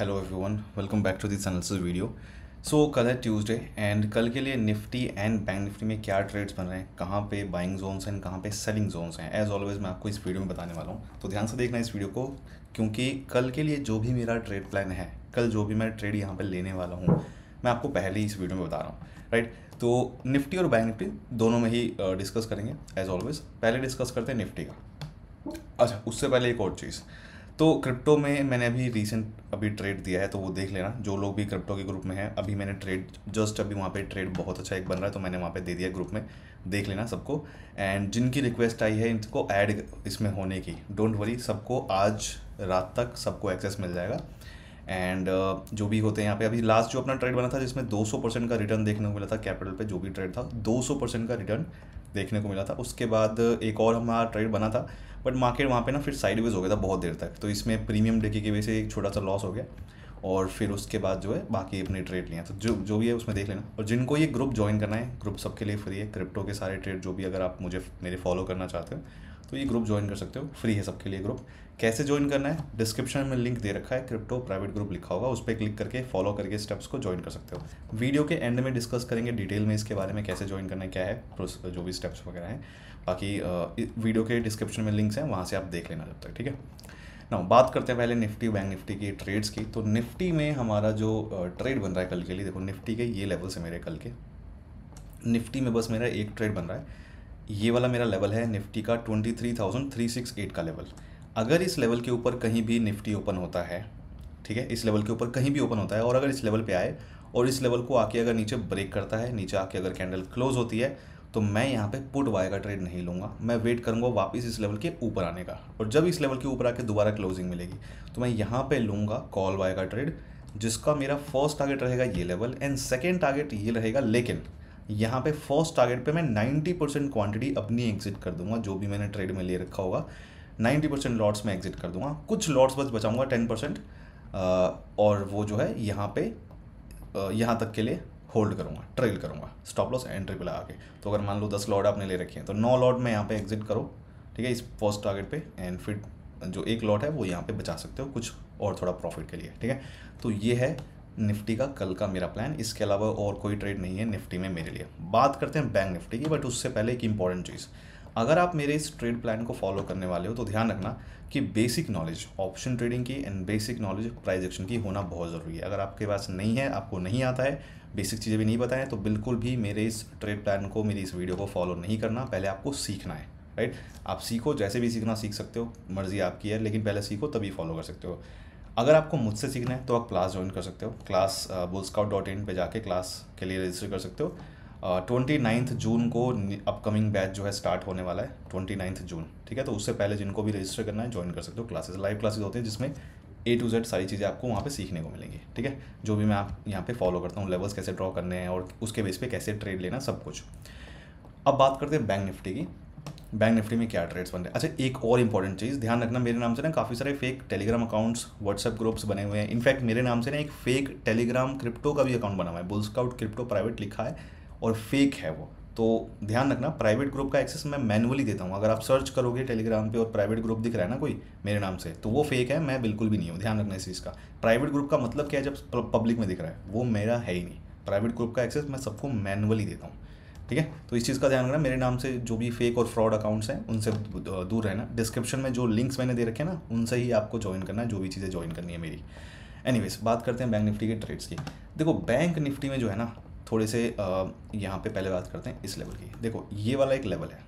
hello everyone welcome back to this analysis video so कल है Tuesday and कल के लिए निफ्टी एंड बैंक निफ्टी में क्या ट्रेड्स बन रहे हैं कहाँ पे बाइंग जोन्स हैं कहाँ पे सेलिंग जोन्स हैं एज ऑलवेज मैं आपको इस वीडियो में बताने वाला हूँ तो ध्यान से देखना इस वीडियो को क्योंकि कल के लिए जो भी मेरा ट्रेड प्लान है कल जो भी मैं ट्रेड यहाँ पर लेने वाला हूँ मैं आपको पहले ही इस वीडियो में बता रहा हूँ राइट तो निफ्टी और बैंक निफ्टी दोनों में ही डिस्कस करेंगे एज ऑलवेज पहले डिस्कस करते हैं निफ्टी का अच्छा उससे पहले एक और चीज़ तो क्रिप्टो में मैंने अभी रिसेंट अभी ट्रेड दिया है तो वो देख लेना जो लोग भी क्रिप्टो के ग्रुप में हैं अभी मैंने ट्रेड जस्ट अभी वहाँ पे ट्रेड बहुत अच्छा एक बन रहा है तो मैंने वहाँ पे दे दिया ग्रुप में देख लेना सबको एंड जिनकी रिक्वेस्ट आई है इनको ऐड इसमें होने की डोंट वरी सबको आज रात तक सबको एक्सेस मिल जाएगा एंड uh, जो भी होते हैं यहाँ पे अभी लास्ट जो अपना ट्रेड बना था जिसमें 200 परसेंट का रिटर्न देखने को मिला था कैपिटल पे जो भी ट्रेड था 200 परसेंट का रिटर्न देखने को मिला था उसके बाद एक और हमारा ट्रेड बना था बट मार्केट वहाँ पे ना फिर साइडवेज हो गया था बहुत देर तक तो इसमें प्रीमियम लेके की वजह से एक छोटा सा लॉस हो गया और फिर उसके बाद जो है बाकी अपने ट्रेड लिया तो जो जो भी है उसमें देख लेना और जिनको ये ग्रुप ज्वाइन करना है ग्रुप सबके लिए फ्री है क्रिप्टो के सारे ट्रेड जो भी अगर आप मुझे मेरे फॉलो करना चाहते हो तो ये ग्रुप ज्वाइन कर सकते हो फ्री है सबके लिए ग्रुप कैसे ज्वाइन करना है डिस्क्रिप्शन में लिंक दे रखा है क्रिप्टो प्राइवेट ग्रुप लिखा होगा उस पर क्लिक करके फॉलो करके स्टेप्स को ज्वाइन कर सकते हो वीडियो के एंड में डिस्कस करेंगे डिटेल में इसके बारे में कैसे ज्वाइन करना है क्या है जो भी स्टेप्स वगैरह हैं बाकी वीडियो के डिस्क्रिप्शन में लिंक्स हैं वहाँ से आप देख लेना जब तक ठीक है ना बात करते हैं पहले निफ्टी बैंक निफ्टी की ट्रेड्स की तो निफ्टी में हमारा जो ट्रेड बन रहा है कल के लिए देखो निफ्टी के ये लेवल्स है मेरे कल के निफ्टी में बस मेरा एक ट्रेड बन रहा है ये वाला मेरा लेवल है निफ्टी का 23,368 का लेवल अगर इस लेवल के ऊपर कहीं भी निफ्टी ओपन होता है ठीक है इस लेवल के ऊपर कहीं भी ओपन होता है और अगर इस लेवल पे आए और इस लेवल को आके अगर नीचे ब्रेक करता है नीचे आके अगर कैंडल क्लोज होती है तो मैं यहाँ पे पुट वाई का ट्रेड नहीं लूँगा मैं वेट करूँगा वापस इस लेवल के ऊपर आने का और जब इस लेवल के ऊपर आके दोबारा क्लोजिंग मिलेगी तो मैं यहाँ पर लूँगा कॉल वाय का ट्रेड जिसका मेरा फर्स्ट टारगेट रहेगा ये लेवल एंड सेकेंड टारगेट ये रहेगा लेकिन यहाँ पे फर्स्ट टारगेट पे मैं 90 परसेंट क्वान्टिटी अपनी एग्जिट कर दूंगा जो भी मैंने ट्रेड में ले रखा होगा 90 परसेंट लॉट्स में एग्जिट कर दूंगा कुछ लॉट्स बस बचाऊंगा 10 परसेंट और वो जो है यहाँ पे यहाँ तक के लिए होल्ड करूँगा ट्रेल करूँगा स्टॉप लॉस एंट्री पर लगा के तो अगर मान लो दस लॉट आपने ले रखे हैं तो नौ लॉट में यहाँ पर एग्जिट करो ठीक है इस फर्स्ट टारगेट पर एंड फिर जो एक लॉट है वो यहाँ पर बचा सकते हो कुछ और थोड़ा प्रॉफिट के लिए ठीक है तो ये है निफ्टी का कल का मेरा प्लान इसके अलावा और कोई ट्रेड नहीं है निफ्टी में मेरे लिए बात करते हैं बैंक निफ्टी की बट उससे पहले एक इंपॉर्टेंट चीज़ अगर आप मेरे इस ट्रेड प्लान को फॉलो करने वाले हो तो ध्यान रखना कि बेसिक नॉलेज ऑप्शन ट्रेडिंग की and basic knowledge price action की होना बहुत ज़रूरी है अगर आपके पास नहीं है आपको नहीं आता है बेसिक चीज़ें भी नहीं बताएं तो बिल्कुल भी मेरे इस ट्रेड प्लान को मेरी इस वीडियो को फॉलो नहीं करना पहले आपको सीखना है राइट आप सीखो जैसे भी सीखना सीख सकते हो मर्ज़ी आपकी है लेकिन पहले सीखो तभी फॉलो कर सकते हो अगर आपको मुझसे सीखना है तो आप क्लास ज्वाइन कर सकते हो क्लास बुलस्काउट डॉट इन पर जाके क्लास के लिए रजिस्टर कर सकते हो ट्वेंटी नाइन्थ जून को अपकमिंग बैच जो है स्टार्ट होने वाला है ट्वेंटी नाइन्थ जून ठीक है तो उससे पहले जिनको भी रजिस्टर करना है ज्वाइन कर सकते हो क्लासेज़ लाइव क्लासेज होते हैं जिसमें ए टू जेड सारी चीज़ें आपको वहाँ पे सीखने को मिलेंगी ठीक है जो भी मैं आप यहाँ पे फॉलो करता हूँ लेवल्स कैसे ड्रॉ करने हैं और उसके बेस पे कैसे ट्रेड लेना सब कुछ अब बात करते हैं बैंक निफ्टी की बैंक निफ्टी में क्या ट्रेड्स बन रहे हैं अच्छा एक और इंपॉर्टेंट चीज़ ध्यान रखना मेरे नाम से ना काफ़ी सारे fake Telegram accounts WhatsApp groups बने हुए हैं इनफैक्ट मेरे नाम से ना एक फेक टेलीग्राम क्रिप्टो का भी अकाउंट बना हुआ है बुल्सकाउट क्रिप्टो प्राइवेट लिखा है और फेक है वो तो ध्यान रखना प्राइवेट ग्रुप का एक्सेस मैं मैनुअली देता हूँ अगर आप सर्च करोगे टेलीग्राम पे और प्राइवेट ग्रुप दिख रहा है ना कोई मेरे नाम से तो वो फेक है मैं बिल्कुल भी नहीं हूँ ध्यान रखना इस चीज़ का प्राइवेट ग्रुप का मतलब क्या है जब पब्लिक में दिख रहा है वो मेरा है ही नहीं प्राइवेट ग्रुप का एक्सेस मैं सबको मैनुअली देता हूँ ठीक है तो इस चीज़ का ध्यान रखना मेरे नाम से जो भी फेक और फ्रॉड अकाउंट्स हैं उनसे दूर रहना डिस्क्रिप्शन में जो लिंक्स मैंने दे रखे ना उनसे ही आपको ज्वाइन करना है जो भी चीज़ें ज्वाइन करनी है मेरी एनी बात करते हैं बैंक निफ्टी के ट्रेड्स की देखो बैंक निफ्टी में जो है ना थोड़े से यहाँ पर पहले बात करते हैं इस लेवल की देखो ये वाला एक लेवल है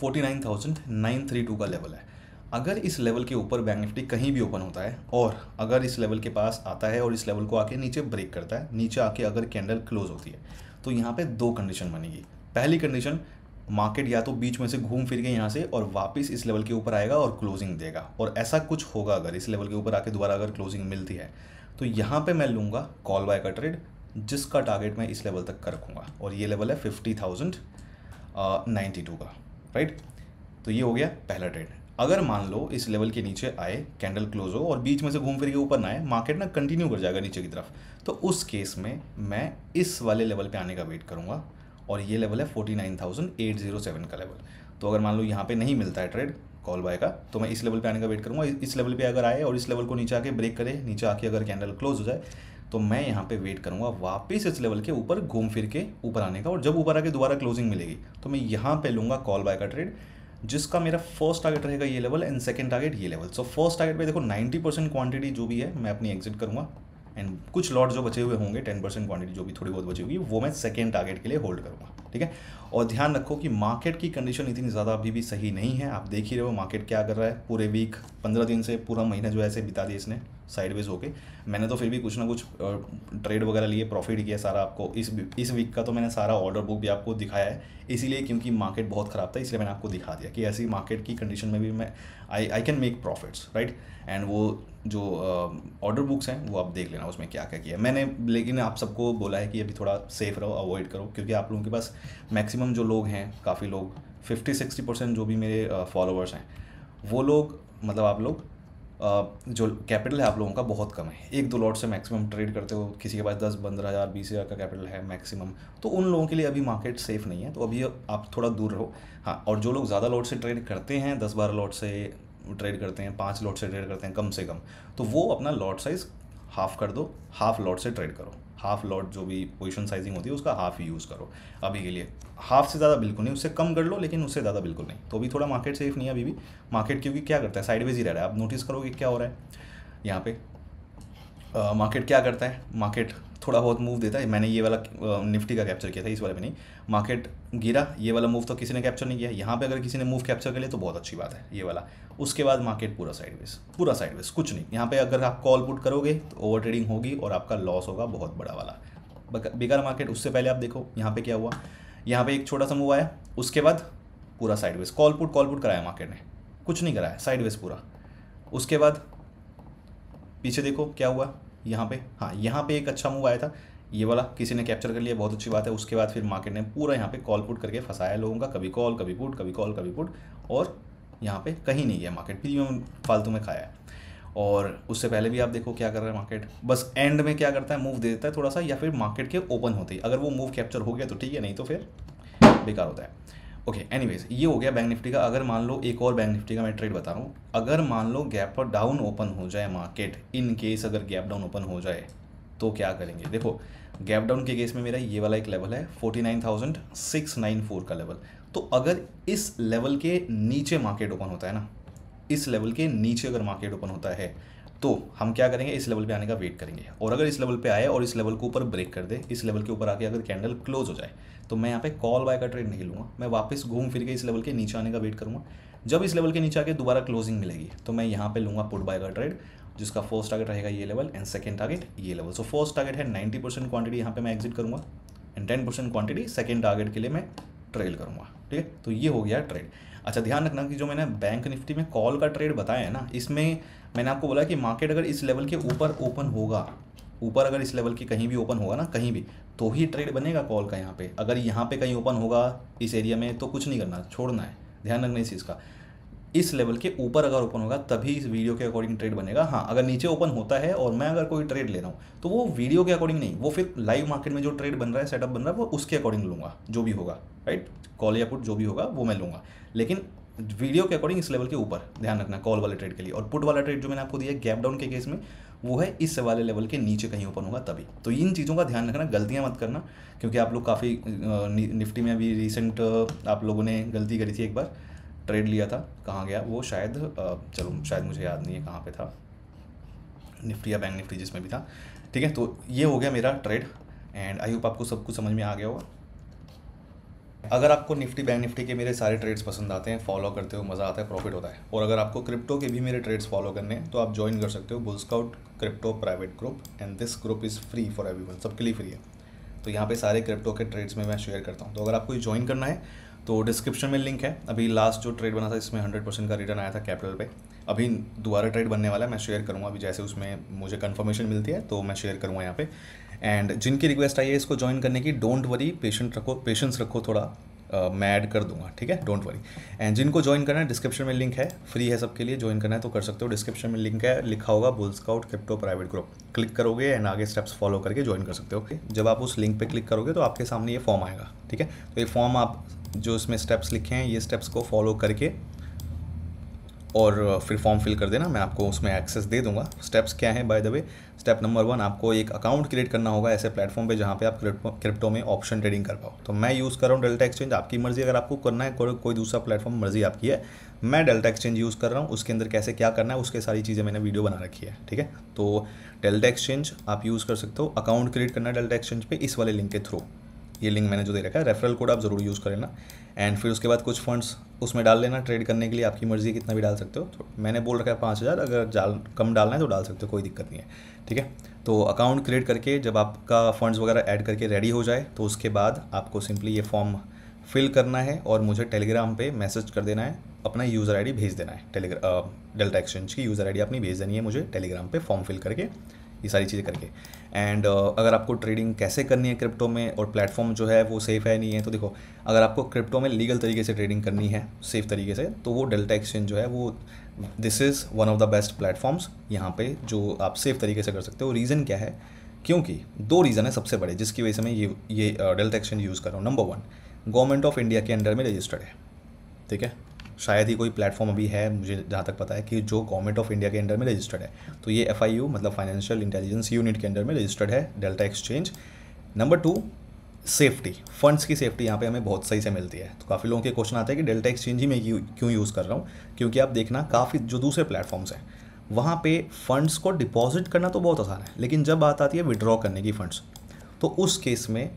forty nine thousand nine three two का लेवल है अगर इस लेवल के ऊपर बैंक निफ्टी कहीं भी ओपन होता है और अगर इस लेवल के पास आता है और इस लेवल को आके नीचे ब्रेक करता है नीचे आके अगर कैंडल क्लोज होती है तो यहाँ पे दो कंडीशन बनेगी पहली कंडीशन मार्केट या तो बीच में से घूम फिर के यहाँ से और वापस इस लेवल के ऊपर आएगा और क्लोजिंग देगा और ऐसा कुछ होगा अगर इस लेवल के ऊपर आके दोबारा अगर क्लोजिंग मिलती है तो यहाँ पे मैं लूँगा कॉल बाय का ट्रेड जिसका टारगेट मैं इस लेवल तक कर रखूँगा और ये लेवल है फिफ्टी थाउजेंड नाइन्टी टू का राइट तो ये हो गया पहला ट्रेड अगर मान लो इस लेवल के नीचे आए कैंडल क्लोज हो और बीच में से घूम फिर के ऊपर ना आए मार्केट ना कंटिन्यू कर जाएगा नीचे की तरफ तो उस केस में मैं इस वाले लेवल पे आने का वेट करूंगा और ये लेवल है forty nine thousand eight zero seven का लेवल तो अगर मान लो यहाँ पे नहीं मिलता है ट्रेड कॉल बाय का तो मैं इस लेवल पे आने का वेट करूँगा इस लेवल पे अगर आए और इस लेवल को नीचे आके ब्रेक करे नीचे आके अगर कैंडल क्लोज हो जाए तो मैं यहाँ पे वेट करूँगा वापस इस लेवल के ऊपर घूम फिर के ऊपर आने का और जब ऊपर आके दोबारा क्लोजिंग मिलेगी तो मैं यहाँ पे लूँगा कॉल बाय का ट्रेड जिसका मेरा फर्स्ट टारगेट रहेगा ये लेवल एंड सेकंड टारगेट ये लेवल सो फर्स्ट टारगेट पे देखो 90 परसेंट क्वांटिटी जो भी है मैं अपनी एग्जिट करूँगा एंड कुछ लॉट जो बचे हुए होंगे टेन परसेंट क्वान्टिटी जो भी थोड़ी बहुत बची हुई वो मैं सेकेंड टारगेट के लिए होल्ड करूँगा ठीक है और ध्यान रखो कि मार्केट की कंडीशन इतनी ज़्यादा अभी भी सही नहीं है आप देख ही रहे हो मार्केट क्या कर रहा है पूरे वीक पंद्रह दिन से पूरा महीना जो है ऐसे बिता दिया इसने साइडवेज होके मैंने तो फिर भी कुछ ना कुछ ट्रेड वगैरह लिए प्रॉफिट किया सारा आपको इस इस वीक का तो मैंने सारा ऑर्डर बुक भी आपको दिखाया है इसीलिए क्योंकि मार्केट बहुत ख़राब था इसलिए मैंने आपको दिखा दिया कि ऐसी मार्केट की कंडीशन में भी मैं I I can make profits right and वो जो ऑर्डर बुक्स हैं वो आप देख लेना उसमें क्या क्या किया मैंने लेकिन आप सबको बोला है कि अभी थोड़ा सेफ रहो अवॉइड करो क्योंकि आप लोगों के पास मैक्सिमम जो लोग हैं काफ़ी लोग फिफ्टी सिक्सटी परसेंट जो भी मेरे फॉलोअर्स हैं वो लोग मतलब आप लोग जो कैपिटल है आप लोगों का बहुत कम है एक दो लॉट से मैक्सिमम ट्रेड करते हो किसी के पास दस पंद्रह हज़ार बीस हज़ार का कैपिटल है मैक्सिमम तो उन लोगों के लिए अभी मार्केट सेफ नहीं है तो अभी आप थोड़ा दूर रहो हाँ और जो लोग ज़्यादा लॉट से ट्रेड करते हैं दस बारह लॉट से ट्रेड करते हैं पाँच लॉट से ट्रेड करते हैं कम से कम तो वो अपना लॉट साइज़ हाफ कर दो हाफ लॉट से ट्रेड करो हाफ लॉट जो भी पोजिशन साइजिंग होती है उसका हाफ ही यूज़ करो अभी के लिए हाफ से ज़्यादा बिल्कुल नहीं उससे कम कर लो लेकिन उससे ज़्यादा बिल्कुल नहीं तो अभी थोड़ा मार्केट सेफ नहीं है अभी भी मार्केट क्योंकि क्या करता है साइडवेज ही रह रहा है आप नोटिस करोगे क्या हो रहा है यहाँ पे मार्केट क्या करता है मार्केट थोड़ा बहुत मूव देता है मैंने ये वाला निफ्टी का कैप्चर किया था इस वाले में नहीं मार्केट गिरा ये वाला मूव तो किसी ने कैप्चर नहीं किया यहाँ पे अगर किसी ने मूव कैप्चर कर लिया तो बहुत अच्छी बात है ये वाला उसके बाद मार्केट पूरा साइडवेज पूरा साइडवेज कुछ नहीं यहाँ पे अगर आप कॉल पुट करोगे तो ओवर ट्रेडिंग होगी और आपका लॉस होगा बहुत बड़ा वाला बेकार मार्केट उससे पहले आप देखो यहाँ पे क्या हुआ यहाँ पर एक छोटा सा मूव आया उसके बाद पूरा sideways call put call put कराया मार्केट ने कुछ नहीं कराया साइडवेज पूरा उसके बाद पीछे देखो क्या हुआ यहाँ पे हाँ यहाँ पे एक अच्छा मूव आया था ये वाला किसी ने कैप्चर कर लिया बहुत अच्छी बात है उसके बाद फिर मार्केट ने पूरा यहाँ पे कॉल पुट करके फंसाया लोगों का कभी कॉल कभी पुट कभी कॉल कभी पुट और यहाँ पे कहीं नहीं गया मार्केट फिर फालतू में खाया है और उससे पहले भी आप देखो क्या कर रहा है मार्केट बस एंड में क्या करता है मूव दे देता है थोड़ा सा या फिर मार्केट के ओपन होते ही अगर वो मूव कैप्चर हो गया तो ठीक है नहीं तो फिर बेकार होता है ओके एनीवेज ये हो गया बैंक निफ्टी का अगर मान लो एक और बैंक निफ्टी का मैं ट्रेड बता रहा हूँ अगर मान लो गैप डाउन ओपन हो जाए मार्केट इन केस अगर गैप डाउन ओपन हो जाए तो क्या करेंगे देखो गैप डाउन के केस में मेरा ये वाला एक लेवल है forty nine thousand six nine four का लेवल तो अगर इस लेवल के नीचे मार्केट ओपन होता है ना इस लेवल के नीचे अगर मार्केट ओपन होता है तो हम क्या करेंगे इस लेवल पे आने का वेट करेंगे और अगर इस लेवल पे आए और इस लेवल के ऊपर ब्रेक कर दे इस लेवल के ऊपर आके अगर कैंडल क्लोज हो जाए तो मैं यहाँ पे कॉल बाय का ट्रेड नहीं लूँगा मैं वापस घूम फिर के इस लेवल के नीचे आने का वेट करूँगा जब इस लेवल के नीचे आके दोबारा क्लोजिंग मिलेगी तो मैं यहाँ पर लूँगा पुट बाय का ट्रेड जिसका फर्स्ट टारगेट रहेगा ये लेवल एंड सेकेंड टारगेट ये लेवल सो फर्स्ट टारगेट है नाइन्टी परसेंट क्वांटिटी यहाँ पर मैं एग्जिट करूँगा and ten percent quantity second target के लिए मैं ट्रेल करूँगा ठीक है तो ये हो गया ट्रेड अच्छा ध्यान रखना कि जो मैंने बैंक निफ्टी में कॉल का ट्रेड बताया है ना इसमें मैंने आपको बोला कि मार्केट अगर इस लेवल के ऊपर ओपन होगा ऊपर अगर इस लेवल के कहीं भी ओपन होगा ना कहीं भी तो ही ट्रेड बनेगा कॉल का यहाँ पे अगर यहाँ पे कहीं ओपन होगा इस एरिया में तो कुछ नहीं करना छोड़ना है ध्यान रखना इस चीज़ का इस लेवल के ऊपर अगर ओपन होगा तभी इस वीडियो के अकॉर्डिंग ट्रेड बनेगा हाँ अगर नीचे ओपन होता है और मैं अगर कोई ट्रेड ले रहा हूँ तो वो वीडियो के अकॉर्डिंग नहीं वो फिर लाइव मार्केट में जो ट्रेड बन रहा है सेटअप बन रहा है वो उसके अकॉर्डिंग लूंगा जो भी होगा राइट कॉल या पुट जो भी होगा वो मैं लूँगा लेकिन वीडियो के अकॉर्डिंग इस लेवल के ऊपर ध्यान रखना कॉल वाले ट्रेड के लिए और पुट वाला ट्रेड जो मैंने आपको दिया गैप डाउन के केस में वो है इस वाले लेवल के नीचे कहीं ओपन होगा तभी तो इन चीज़ों का ध्यान रखना गलतियां मत करना क्योंकि आप लोग काफ़ी निफ्टी में अभी रिसेंट आप लोगों ने गलती करी थी एक बार ट्रेड लिया था कहाँ गया वो शायद चलो शायद मुझे याद नहीं है कहाँ पे था निफ्टी या बैंक निफ्टी जिसमें भी था ठीक है तो ये हो गया मेरा ट्रेड एंड आई होप आपको सब कुछ समझ में आ गया होगा अगर आपको निफ्टी बैंक निफ्टी के मेरे सारे ट्रेड्स पसंद आते हैं फॉलो करते हो मज़ा आता है प्रॉफिट होता है और अगर आपको क्रिप्टो के भी मेरे ट्रेड्स फॉलो करने हैं तो आप ज्वाइन कर सकते हो Bull Scout crypto private group and this group is free for everyone सबके लिए फ्री है तो यहाँ पे सारे क्रिप्टो के ट्रेड्स में मैं शेयर करता हूँ तो अगर आपको ज्वाइन करना है तो डिस्क्रिप्शन में लिंक है अभी लास्ट जो ट्रेड बना था इसमें हंड्रेड परसेंट का रिटर्न आया था कैपिटल पे अभी दोबारा ट्रेड बनने वाला है मैं शेयर करूँगा अभी जैसे उसमें मुझे कन्फर्मेशन मिलती है तो मैं शेयर करूँगा यहाँ पे एंड जिनकी रिक्वेस्ट आई है इसको ज्वाइन करने की डोंट वरी पेशेंट रखो पेशेंस रखो थोड़ा मैं ऐड कर दूंगा ठीक है डोंट वरी एंड जिनको ज्वाइन करना है डिस्क्रिप्शन में लिंक है फ्री है सबके लिए ज्वाइन करना है तो कर सकते हो डिस्क्रिप्शन में लिंक है लिखा होगा Bull Scout crypto private group click करोगे एंड आगे स्टेप्स फॉलो करके ज्वाइन कर सकते हो जब आप उस लिंक पर क्लिक करोगे तो आपके सामने ये फॉर्म आएगा ठीक है तो ये फॉर्म आप जो इसमें स्टेप्स लिखे हैं ये स्टेप्स को फॉलो करके और फिर फॉर्म फिल कर देना मैं आपको उसमें एक्सेस दे दूंगा स्टेप्स क्या है by the way step number one आपको एक अकाउंट क्रिएट करना होगा ऐसे प्लेटफॉर्म पे जहाँ पे आप क्रिप्टो में ऑप्शन ट्रेडिंग कर पाओ तो मैं यूज़ कर रहा हूँ डेल्टा एक्सचेंज आपकी मर्जी अगर आपको करना है को, कोई दूसरा प्लेटफॉर्म मर्जी आपकी है मैं डेल्टा एक्सचेंज यूज़ कर रहा हूँ उसके अंदर कैसे क्या करना है उसके सारी चीज़ें मैंने वीडियो बना रखी है ठीक है तो डेल्टा एक्सचेंज आप यूज़ कर सकते हो अकाउंट क्रिएट करना है डेल्टा एक्सचेंज पर इस वाले लिंक के थ्रू ये लिंक मैंने जो दे रखा है रेफरल कोड आप ज़रूर यूज़ कर लेना एंड फिर उसके बाद कुछ फंड्स उसमें डाल लेना ट्रेड करने के लिए आपकी मर्ज़ी कितना भी डाल सकते हो तो मैंने बोल रखा है पाँच हज़ार अगर डाल कम डालना है तो डाल सकते हो कोई दिक्कत नहीं है ठीक है तो अकाउंट क्रिएट करके जब आपका फंड्स वगैरह ऐड करके रेडी हो जाए तो उसके बाद आपको सिंपली ये फॉर्म फिल करना है और मुझे टेलीग्राम पर मैसेज कर देना है अपना यूज़र आई भेज देना है टेलीग्राम डेल्टा एक्सचेंज की यूज़र आई अपनी भेज देनी है मुझे टेलीग्राम पे फॉर्म फिल करके ये सारी चीज़ें करके एंड uh, अगर आपको ट्रेडिंग कैसे करनी है क्रिप्टो में और प्लेटफॉर्म जो है वो सेफ़ है नहीं है तो देखो अगर आपको क्रिप्टो में लीगल तरीके से ट्रेडिंग करनी है सेफ़ तरीके से तो वो डेल्टा एक्सचेंज जो है वो this is one of the best platforms यहाँ पे जो आप सेफ़ तरीके से कर सकते हो रीज़न क्या है क्योंकि दो रीज़न है सबसे बड़े जिसकी वजह से मैं ये ये डेल्टा एक्सचेंज यूज़ कर रहा हूँ number one government of India के अंडर में रजिस्टर्ड है ठीक है शायद ही कोई प्लेटफॉर्म अभी है मुझे जहाँ तक पता है कि जो गवर्नमेंट ऑफ इंडिया के अंडर में रजिस्टर्ड है तो ये एफ मतलब फाइनेंशियल इंटेलिजेंस यूनिट के अंडर में रजिस्टर्ड है Delta exchange number two safety funds की सेफ्टी यहाँ पे हमें बहुत सही से मिलती है तो काफ़ी लोगों के क्वेश्चन आते हैं कि डेल्टा एक्सचेंज ही मैं क्यों यूज़ कर रहा हूँ क्योंकि आप देखना काफ़ी जो दूसरे प्लेटफॉर्म्स हैं वहाँ पे फंड्स को डिपॉजिट करना तो बहुत आसान है लेकिन जब बात आती है विड्रॉ करने की फंड्स तो उस केस में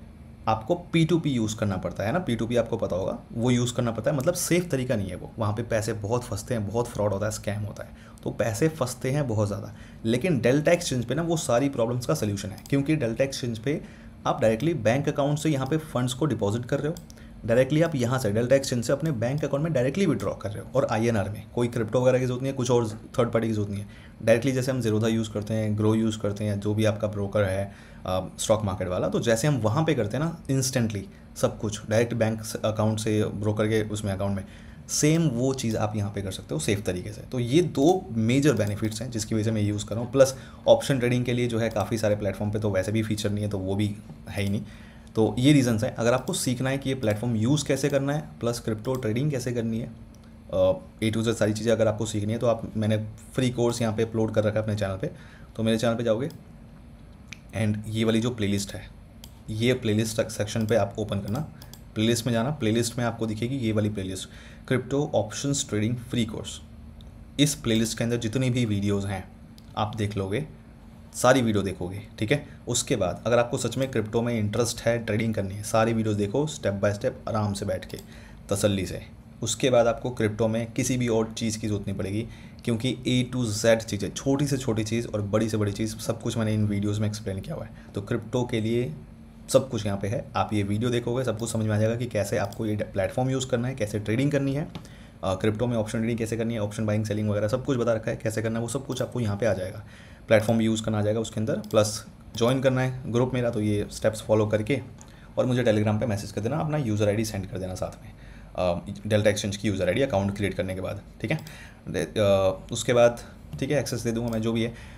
आपको पी टू पी यूज़ करना पड़ता है ना पी टू पी आपको पता होगा वो यूज़ करना पड़ता है मतलब सेफ़ तरीका नहीं है वो वहाँ पे पैसे बहुत फंसते हैं बहुत फ्रॉड होता है स्कैम होता है तो पैसे फंसते हैं बहुत ज़्यादा लेकिन डेल्टा एक्सचेंज पे ना वो सारी प्रॉब्लम्स का सोल्यूशन है क्योंकि डेल्टा एक्सचेंज पे आप डायरेक्टली बैंक अकाउंट से यहाँ पे फंड्स को डिपॉजिट कर रहे हो डायरेक्टली आप यहाँ से डेल्टा एक्सचेंज से अपने बैंक अकाउंट में डायरेक्टली विड्रॉ कर रहे हो और आई में कोई क्रिप्टो वगैरह की जरूरत नहीं है कुछ और थर्ड पार्टी की जरूरत नहीं है डायरेक्टली जैसे हम जीरोधा यूज़ करते हैं ग्रो यूज़ करते हैं जो भी आपका ब्रोकर है स्टॉक मार्केट वाला तो जैसे हम वहाँ पे करते हैं ना इंस्टेंटली सब कुछ डायरेक्ट बैंक अकाउंट से ब्रोकर के उसमें अकाउंट में सेम वो चीज़ आप यहाँ पे कर सकते हो सेफ तरीके से तो ये दो मेजर बेनिफिट्स हैं जिसकी वजह से मैं यूज़ कर रहा हूँ प्लस ऑप्शन ट्रेडिंग के लिए जो है काफ़ी सारे प्लेटफॉर्म पे तो वैसे भी फीचर नहीं है तो वो भी है ही नहीं तो ये रीज़न्स हैं अगर आपको सीखना है कि ये प्लेटफॉर्म यूज़ कैसे करना है प्लस क्रिप्टो ट्रेडिंग कैसे करनी है ए टू जेड सारी चीज़ें अगर आपको सीखनी है तो आप मैंने फ्री कोर्स यहाँ पे अपलोड कर रखा है अपने चैनल पे तो मेरे चैनल पे जाओगे एंड ये वाली जो प्लेलिस्ट है ये प्लेलिस्ट सेक्शन पे आपको ओपन करना प्लेलिस्ट में जाना प्लेलिस्ट में आपको दिखेगी ये वाली playlist crypto option trading free course इस प्लेलिस्ट के अंदर जितनी भी वीडियोज़ हैं आप देख लोगे सारी वीडियो देखोगे ठीक है उसके बाद अगर आपको सच में क्रिप्टो में इंटरेस्ट है ट्रेडिंग करनी है सारी वीडियोस देखो स्टेप बाय स्टेप आराम से बैठ के तसल्ली से उसके बाद आपको क्रिप्टो में किसी भी और चीज़ की जरूरत नहीं पड़ेगी क्योंकि ए टू जेड चीज़ें छोटी से छोटी चीज़ और बड़ी से बड़ी चीज़ सब कुछ मैंने इन वीडियोज़ में एक्सप्लेन किया हुआ है तो क्रिप्टो के लिए सब कुछ यहाँ पे है आप ये वीडियो देखोगे सब कुछ समझ में आ जाएगा कि कैसे आपको ये प्लेटफॉर्म यूज़ करना है कैसे ट्रेडिंग करनी है क्रिप्टो में ऑप्शन ट्रेडिंग कैसे करनी है ऑप्शन बाइंग सेलिंग वगैरह सब कुछ बता रखा है कैसे करना है वो सब कुछ आपको यहाँ पे आ जाएगा प्लेटफॉर्म यूज़ करना आ जाएगा उसके अंदर प्लस ज्वाइन करना है ग्रुप मेरा तो ये स्टेप्स फॉलो करके और मुझे टेलीग्राम पे मैसेज कर देना अपना यूज़र आईडी सेंड कर देना साथ में डेल्टा एक्सचेंज की यूज़र आईडी अकाउंट क्रिएट करने के बाद ठीक है उसके बाद ठीक है एक्सेस दे दूंगा मैं जो भी है